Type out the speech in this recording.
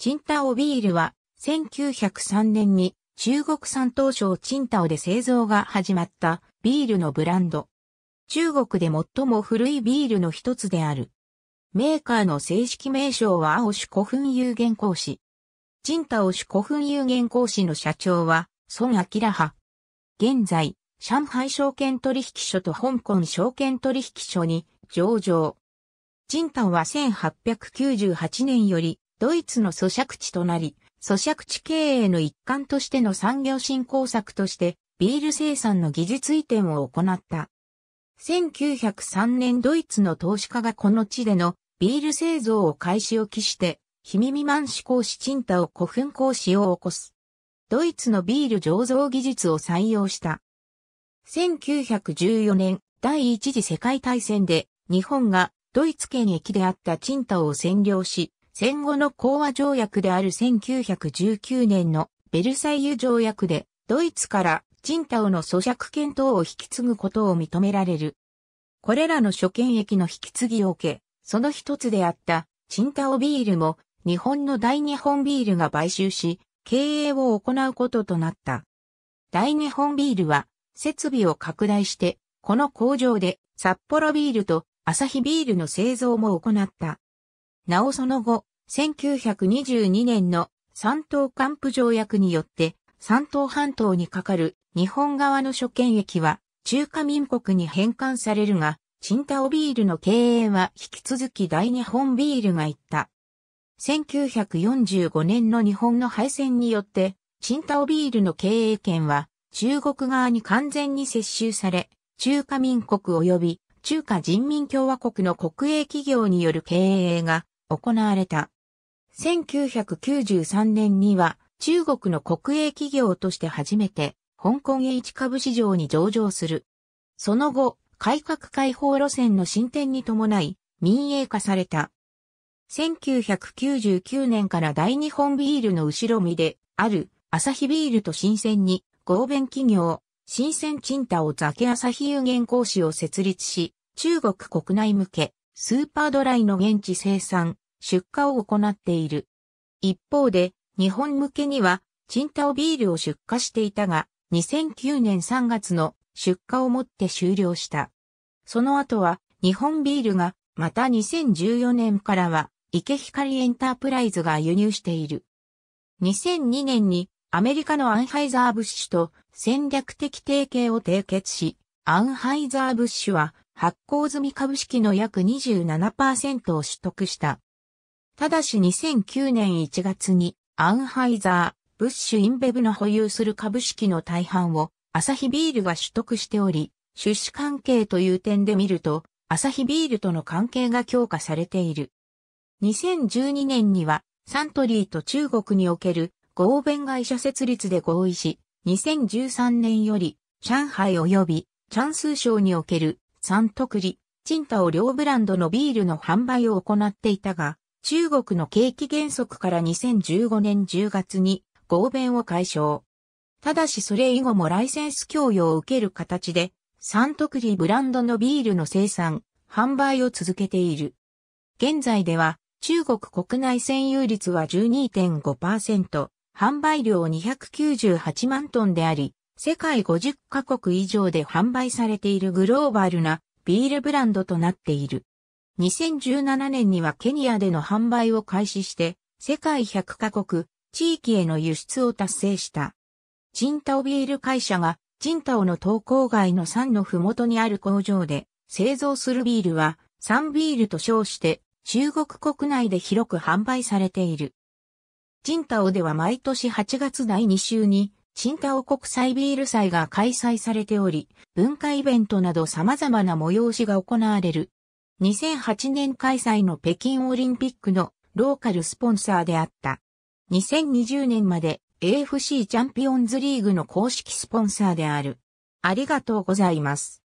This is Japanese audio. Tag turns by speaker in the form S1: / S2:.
S1: チンタオビールは、1903年に中国山東省チンタオで製造が始まったビールのブランド。中国で最も古いビールの一つである。メーカーの正式名称は青種古墳有限公司。チンタオ種古墳有限公司の社長は孫明派。現在、上海証券取引所と香港証券取引所に上場。チンタオは1898年よりドイツの咀嚼地となり、咀嚼地経営の一環としての産業振興策として、ビール生産の技術移転を行った。1903年ドイツの投資家がこの地でのビール製造を開始を期して、秘密未満志向し賃貸を古墳行使を起こす。ドイツのビール醸造技術を採用した。1914年、第一次世界大戦で日本がドイツ圏域であったチンタを占領し、戦後の講和条約である1919年のベルサイユ条約で、ドイツからチンタオの咀嚼権等を引き継ぐことを認められる。これらの諸権益の引き継ぎを受け、その一つであったチンタオビールも日本の大日本ビールが買収し、経営を行うこととなった。大日本ビールは設備を拡大して、この工場で札幌ビールとアサヒビールの製造も行った。なおその後、1922年の山東幹部条約によって山東半島にかかる日本側の諸権益は中華民国に返還されるが、チンタオビールの経営は引き続き大日本ビールが行った。1945年の日本の敗戦によって、チンタオビールの経営権は中国側に完全に接収され、中華民国及び中華人民共和国の国営企業による経営が行われた。1993年には中国の国営企業として初めて香港 H 株市場に上場する。その後、改革開放路線の進展に伴い民営化された。1999年から大日本ビールの後ろ身である朝日ビールと新鮮に合弁企業、新鮮賃貸をザケ朝日有限講師を設立し、中国国内向けスーパードライの現地生産、出荷を行っている。一方で、日本向けには、チンタオビールを出荷していたが、2009年3月の出荷をもって終了した。その後は、日本ビールが、また2014年からは、池光エンタープライズが輸入している。2002年に、アメリカのアンハイザーブッシュと戦略的提携を締結し、アンハイザーブッシュは発行済み株式の約27%を取得した。ただし2009年1月にアンハイザー、ブッシュインベブの保有する株式の大半をアサヒビールが取得しており、出資関係という点で見ると、アサヒビールとの関係が強化されている。2012年にはサントリーと中国における合弁会社設立で合意し、2013年より上海及びチャンス省におけるサントクリ、チンタオ両ブランドのビールの販売を行っていたが、中国の景気減速から2015年10月に合弁を解消。ただしそれ以後もライセンス供与を受ける形で、サントクリブランドのビールの生産、販売を続けている。現在では、中国国内占有率は12.5%、販売量298万トンであり、世界50カ国以上で販売されているグローバルなビールブランドとなっている。2017年にはケニアでの販売を開始して、世界100カ国、地域への輸出を達成した。チンタオビール会社が、チンタオの東郊外の山のふもとにある工場で、製造するビールは、サンビールと称して、中国国内で広く販売されている。チンタオでは毎年8月第2週に、チンタオ国際ビール祭が開催されており、文化イベントなど様々な催しが行われる2008年開催の北京オリンピックのローカルスポンサーであった。2020年まで AFC チャンピオンズリーグの公式スポンサーである。ありがとうございます。